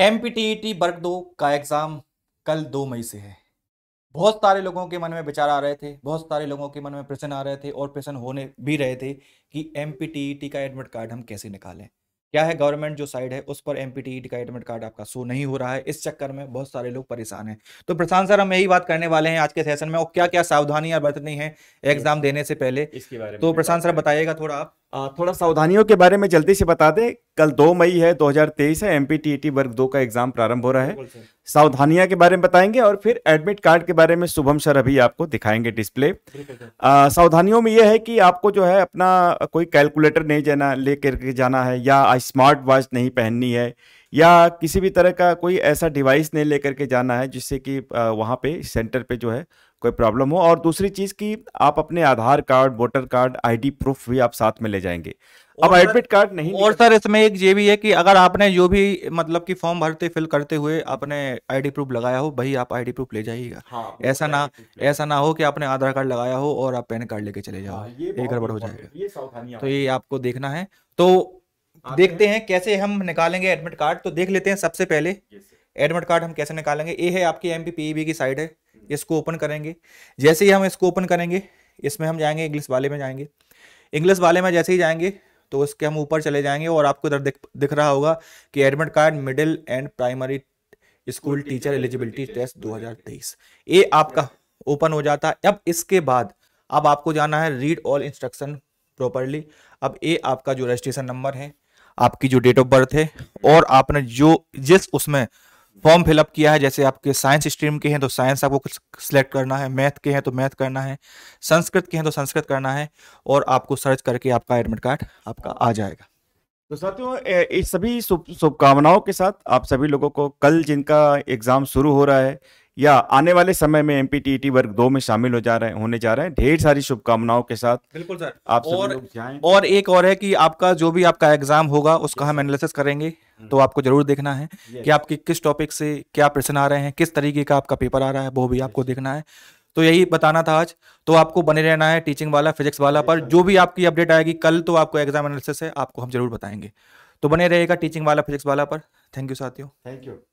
M P वर्ग दो का एग्ज़ाम कल दो मई से है बहुत सारे लोगों के मन में विचार आ रहे थे बहुत सारे लोगों के मन में प्रश्न आ रहे थे और प्रश्न होने भी रहे थे कि एम e का एडमिट कार्ड हम कैसे निकालें क्या है गवर्नमेंट जो साइड है उस पर एम e का एडमिट कार्ड आपका शो नहीं हो रहा है इस चक्कर में बहुत सारे लोग परेशान हैं तो प्रशांत सर हम यही बात करने वाले हैं आज के सेशन में और क्या क्या सावधानियां बरतनी है एग्जाम देने से पहले इसके बारे में तो प्रशांत सर बताइएगा थोड़ा आप थोड़ा सावधानियों के बारे में जल्दी से बता दें कल दो मई है 2023 है टी e वर्ग दो का एग्जाम प्रारंभ हो रहा है सावधानियां के बारे में बताएंगे और फिर एडमिट कार्ड के बारे में शुभम सर अभी आपको दिखाएंगे डिस्प्ले सावधानियों में यह है कि आपको जो है अपना कोई कैलकुलेटर नहीं जाना ले करके जाना है या स्मार्ट वॉच नहीं पहननी है या किसी भी तरह का कोई ऐसा डिवाइस नहीं लेकर के जाना है जिससे कि वहाँ पे सेंटर पे जो है कोई प्रॉब्लम हो और दूसरी चीज़ की आप अपने Aadhaar card voter card ID proof भी आप साथ में ले जाएंगे अब एडमिट कार्ड नहीं और सर इसमें एक ये भी है कि अगर आपने जो भी मतलब कि फॉर्म भरते फिल करते हुए आपने आईडी प्रूफ लगाया हो भाई आप आईडी प्रूफ ले जाइएगा हाँ, ऐसा ना ऐसा ना हो कि आपने आधार कार्ड लगाया हो और आप पैन कार्ड लेके चले जाओ हाँ, ये गड़बड़ हो जाएगा तो ये आपको देखना है तो देखते हैं कैसे हम निकालेंगे एडमिट कार्ड तो देख लेते हैं सबसे पहले एडमिट कार्ड हम कैसे निकालेंगे ये है आपकी एम e की साइड है इसको ओपन करेंगे जैसे ही हम इसको ओपन करेंगे इसमें हम जाएंगे इंग्लिश वाले में जाएंगे इंग्लिश वाले में जैसे ही जाएंगे तो इसके हम ऊपर चले जाएंगे और आपको इधर दिख दिख रहा होगा कि admit card middle and primary school teacher eligibility test 2023 ये आपका ओपन हो जाता है अब इसके बाद अब आपको जाना है रीड ऑल इंस्ट्रक्शन प्रॉपरली अब ये आपका जो रजिस्ट्रेशन नंबर है आपकी जो डेट ऑफ बर्थ है और आपने जो जिस उसमें फॉर्म फिलअप किया है जैसे आपके साइंस स्ट्रीम के हैं तो साइंस आपको सिलेक्ट करना है मैथ के हैं तो मैथ करना है संस्कृत के हैं तो संस्कृत करना है और आपको सर्च करके आपका एडमिट कार्ड आपका आ जाएगा तो साथियों इस सभी शुभकामनाओं के साथ आप सभी लोगों को कल जिनका एग्ज़ाम शुरू हो रहा है या आने वाले समय में एमपीटीटी e वर्ग दो में शामिल हो जा रहे होने जा रहे हैं ढेर सारी शुभकामनाओं के साथ बिल्कुल सर आप और और एक और है कि आपका जो भी आपका एग्जाम होगा उसका हम एनालिसिस करेंगे हम्म। तो आपको जरूर देखना है कि आपके किस टॉपिक से क्या प्रश्न आ रहे हैं किस तरीके का आपका पेपर आ रहा है वो भी आपको देखना है तो यही बताना था आज तो आपको बने रहना है टीचिंग वाला फिजिक्स वाला पर जो भी आपकी अपडेट आएगी कल तो आपको एग्जाम एनालिसिस है आपको हम जरूर बताएंगे तो बने रहेगा टीचिंग वाला फिजिक्स वाला पर थैंक यू साथियों थैंक यू